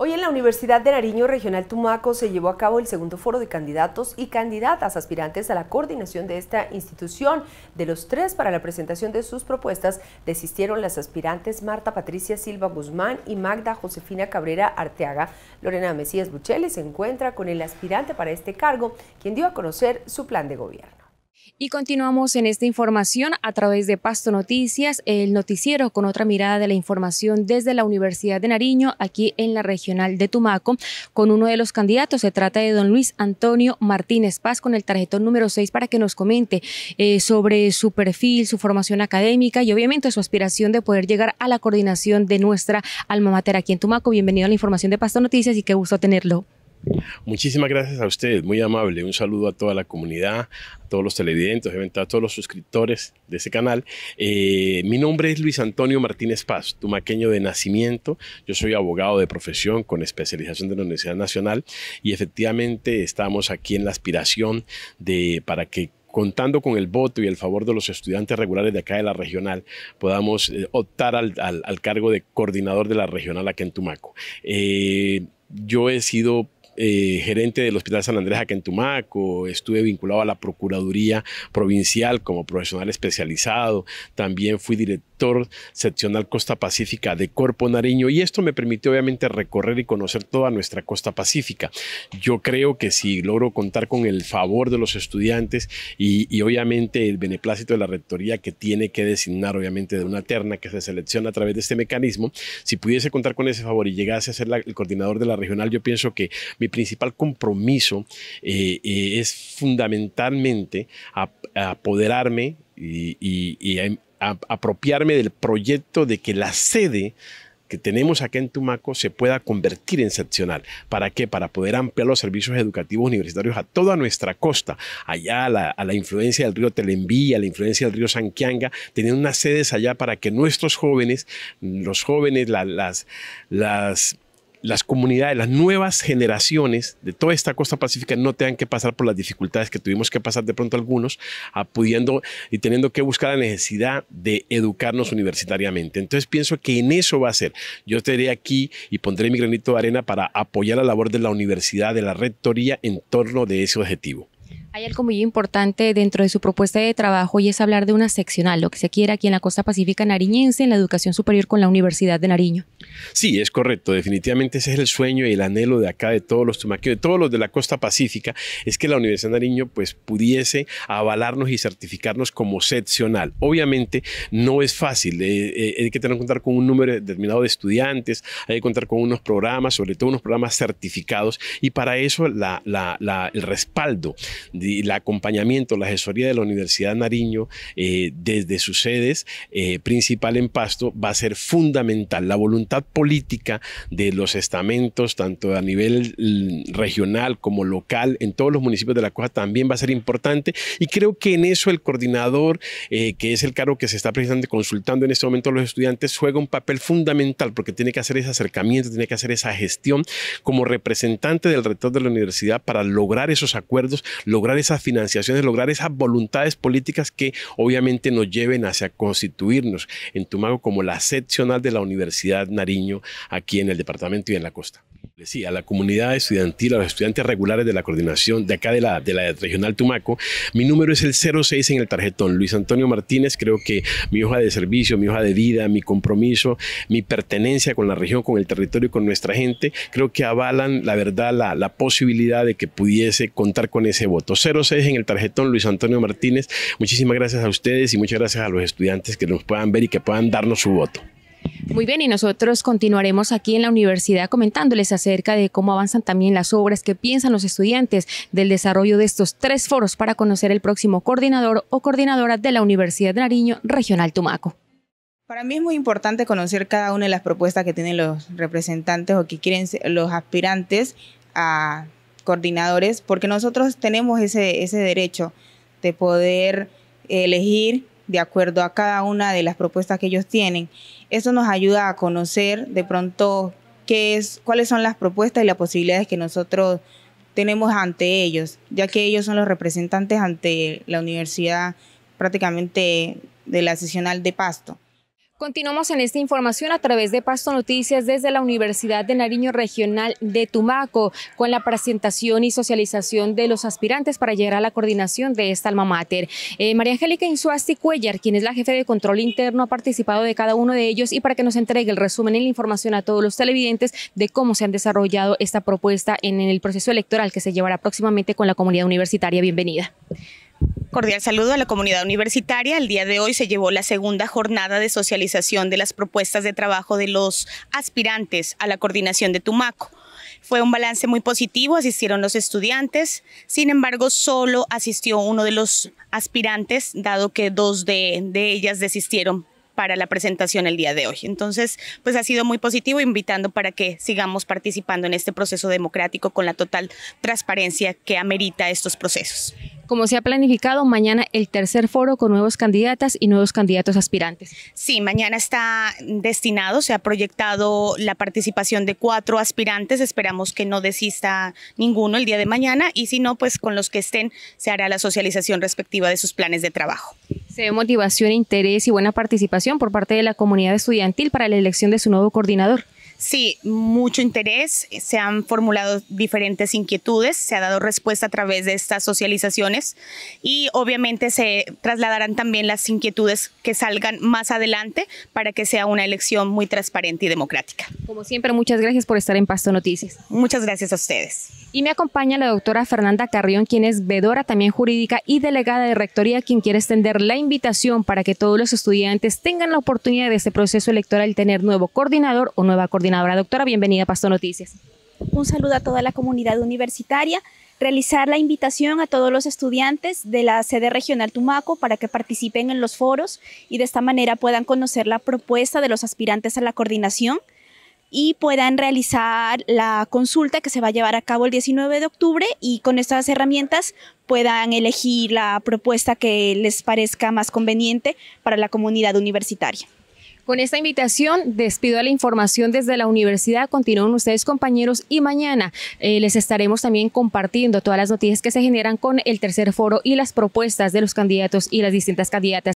Hoy en la Universidad de Nariño Regional Tumaco se llevó a cabo el segundo foro de candidatos y candidatas aspirantes a la coordinación de esta institución. De los tres para la presentación de sus propuestas, desistieron las aspirantes Marta Patricia Silva Guzmán y Magda Josefina Cabrera Arteaga. Lorena Mesías Buchele se encuentra con el aspirante para este cargo, quien dio a conocer su plan de gobierno. Y continuamos en esta información a través de Pasto Noticias, el noticiero con otra mirada de la información desde la Universidad de Nariño, aquí en la regional de Tumaco, con uno de los candidatos. Se trata de don Luis Antonio Martínez Paz con el tarjetón número 6 para que nos comente eh, sobre su perfil, su formación académica y obviamente su aspiración de poder llegar a la coordinación de nuestra alma mater aquí en Tumaco. Bienvenido a la información de Pasto Noticias y qué gusto tenerlo. Muchísimas gracias a ustedes, muy amable. Un saludo a toda la comunidad, a todos los televidentes, a todos los suscriptores de ese canal. Eh, mi nombre es Luis Antonio Martínez Paz, tumaqueño de nacimiento. Yo soy abogado de profesión con especialización de la Universidad Nacional y efectivamente estamos aquí en la aspiración de para que contando con el voto y el favor de los estudiantes regulares de acá de la regional, podamos eh, optar al, cargo de coordinador de la regional aquí en Tumaco. Eh, yo he sido eh, gerente del Hospital San Andrés acá en estuve vinculado a la Procuraduría Provincial como profesional especializado, también fui director seccional Costa Pacífica de Corpo Nariño y esto me permitió obviamente recorrer y conocer toda nuestra Costa Pacífica. Yo creo que si logro contar con el favor de los estudiantes y, obviamente el beneplácito de la rectoría que tiene que designar obviamente de una terna que se selecciona a través de este mecanismo, si pudiese contar con ese favor y llegase a ser el coordinador de la regional, yo pienso que mi principal compromiso eh, eh, es fundamentalmente apoderarme y, apropiarme del proyecto de que la sede que tenemos acá en Tumaco se pueda convertir en seccional. ¿Para qué? Para poder ampliar los servicios educativos universitarios a toda nuestra costa, allá a la, influencia del río Telenví, a la influencia del río Sanquianga, tener unas sedes allá para que nuestros jóvenes, los jóvenes, las, las las comunidades, las nuevas generaciones de toda esta costa pacífica no tengan que pasar por las dificultades que tuvimos que pasar de pronto algunos, ah, pudiendo y teniendo que buscar la necesidad de educarnos universitariamente. Entonces pienso que en eso va a ser. Yo estaré aquí y pondré mi granito de arena para apoyar la labor de la universidad, de la rectoría en torno de ese objetivo. Hay algo muy importante dentro de su propuesta de trabajo y es hablar de una seccional, lo que se quiera aquí en la costa pacífica nariñense, en la educación superior con la Universidad de Nariño. Sí, es correcto. Definitivamente ese es el sueño y el anhelo de acá, de todos los tumaqueos, de todos los de la costa pacífica, es que la Universidad de Nariño pues, pudiese avalarnos y certificarnos como seccional. Obviamente no es fácil. Eh, eh, hay que tener que contar con un número determinado de estudiantes, hay que contar con unos programas, sobre todo unos programas certificados, y para eso el respaldo, el acompañamiento, la asesoría de la Universidad de Nariño eh, desde sus sedes principal en Pasto va a ser fundamental. La voluntad política de los estamentos, tanto a nivel mm, regional como local, en todos los municipios de la costa también va a ser importante. Y creo que en eso el coordinador, eh, que es el cargo que se está precisamente consultando en este momento a los estudiantes, juega un papel fundamental porque tiene que hacer ese acercamiento, tiene que hacer esa gestión como representante del rector de la universidad para lograr esos acuerdos, lograr esas financiaciones, lograr esas voluntades políticas que obviamente nos lleven hacia constituirnos en Tumago como la seccional de la Universidad Nacional cariño aquí en el departamento y en la costa. Sí, a la comunidad estudiantil, a los estudiantes regulares de la coordinación de acá de la, de la regional Tumaco, mi número es el 06 en el tarjetón. Luis Antonio Martínez, creo que mi hoja de servicio, mi hoja de vida, mi compromiso, mi pertenencia con la región, con el territorio con nuestra gente, creo que avalan la verdad, la, la posibilidad de que pudiese contar con ese voto. 06 en el tarjetón, Luis Antonio Martínez. Muchísimas gracias a ustedes y muchas gracias a los estudiantes que nos puedan ver y que puedan darnos su voto. Muy bien, y nosotros continuaremos aquí en la universidad comentándoles acerca de cómo avanzan también las obras, que piensan los estudiantes del desarrollo de estos tres foros para conocer el próximo coordinador o coordinadora de la Universidad de Nariño Regional Tumaco. Para mí es muy importante conocer cada una de las propuestas que tienen los representantes o que quieren los aspirantes a coordinadores, porque nosotros tenemos ese, ese derecho de poder elegir de acuerdo a cada una de las propuestas que ellos tienen. Eso nos ayuda a conocer de pronto qué es, cuáles son las propuestas y las posibilidades que nosotros tenemos ante ellos, ya que ellos son los representantes ante la universidad prácticamente de la sesional de Pasto. Continuamos en esta información a través de Pasto Noticias desde la Universidad de Nariño Regional de Tumaco, con la presentación y socialización de los aspirantes para llegar a la coordinación de esta alma mater. Eh, María Angélica Insuasti Cuellar, quien es la jefe de control interno, ha participado de cada uno de ellos y para que nos entregue el resumen y la información a todos los televidentes de cómo se han desarrollado esta propuesta en el proceso electoral que se llevará próximamente con la comunidad universitaria. Bienvenida. Cordial saludo a la comunidad universitaria. El día de hoy se llevó la segunda jornada de socialización de las propuestas de trabajo de los aspirantes a la coordinación de Tumaco. Fue un balance muy positivo, asistieron los estudiantes, sin embargo solo asistió uno de los aspirantes, dado que dos de, ellas desistieron para la presentación el día de hoy. Entonces, pues ha sido muy positivo, invitando para que sigamos participando en este proceso democrático con la total transparencia que amerita estos procesos como se ha planificado, mañana el tercer foro con nuevos candidatas y nuevos candidatos aspirantes. Sí, mañana está destinado, se ha proyectado la participación de cuatro aspirantes, esperamos que no desista ninguno el día de mañana y si no, pues con los que estén se hará la socialización respectiva de sus planes de trabajo. Se ve motivación, interés y buena participación por parte de la comunidad estudiantil para la elección de su nuevo coordinador. Sí, mucho interés. Se han formulado diferentes inquietudes, se ha dado respuesta a través de estas socializaciones y obviamente se trasladarán también las inquietudes que salgan más adelante para que sea una elección muy transparente y democrática. Como siempre, muchas gracias por estar en Pasto Noticias. Muchas gracias a ustedes. Y me acompaña la doctora Fernanda Carrión, quien es vedora también jurídica y delegada de Rectoría, quien quiere extender la invitación para que todos los estudiantes tengan la oportunidad de este proceso electoral tener nuevo coordinador o nueva coordinadora Ahora, Doctora, bienvenida a Pasto Noticias. Un saludo a toda la comunidad universitaria. Realizar la invitación a todos los estudiantes de la sede regional Tumaco para que participen en los foros y de esta manera puedan conocer la propuesta de los aspirantes a la coordinación y puedan realizar la consulta que se va a llevar a cabo el 19 de octubre y con estas herramientas puedan elegir la propuesta que les parezca más conveniente para la comunidad universitaria. Con esta invitación despido la información desde la universidad. Continúen ustedes compañeros y mañana eh, les estaremos también compartiendo todas las noticias que se generan con el tercer foro y las propuestas de los candidatos y las distintas candidatas.